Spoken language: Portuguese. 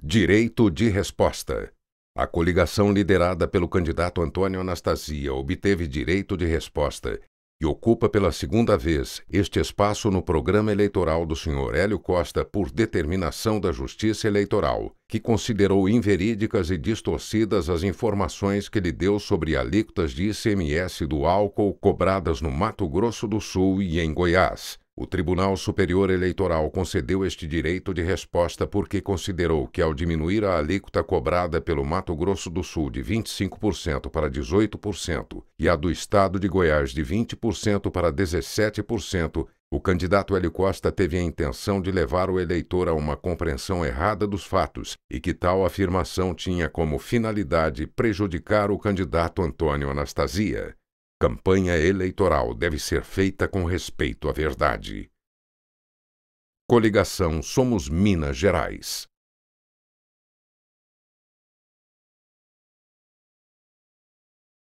Direito de resposta. A coligação liderada pelo candidato Antônio Anastasia obteve direito de resposta e ocupa pela segunda vez este espaço no programa eleitoral do senhor Hélio Costa por determinação da Justiça Eleitoral, que considerou inverídicas e distorcidas as informações que lhe deu sobre alíquotas de ICMS do álcool cobradas no Mato Grosso do Sul e em Goiás, o Tribunal Superior Eleitoral concedeu este direito de resposta porque considerou que, ao diminuir a alíquota cobrada pelo Mato Grosso do Sul de 25% para 18% e a do Estado de Goiás de 20% para 17%, o candidato Hélio Costa teve a intenção de levar o eleitor a uma compreensão errada dos fatos e que tal afirmação tinha como finalidade prejudicar o candidato Antônio Anastasia. Campanha eleitoral deve ser feita com respeito à verdade. Coligação Somos Minas Gerais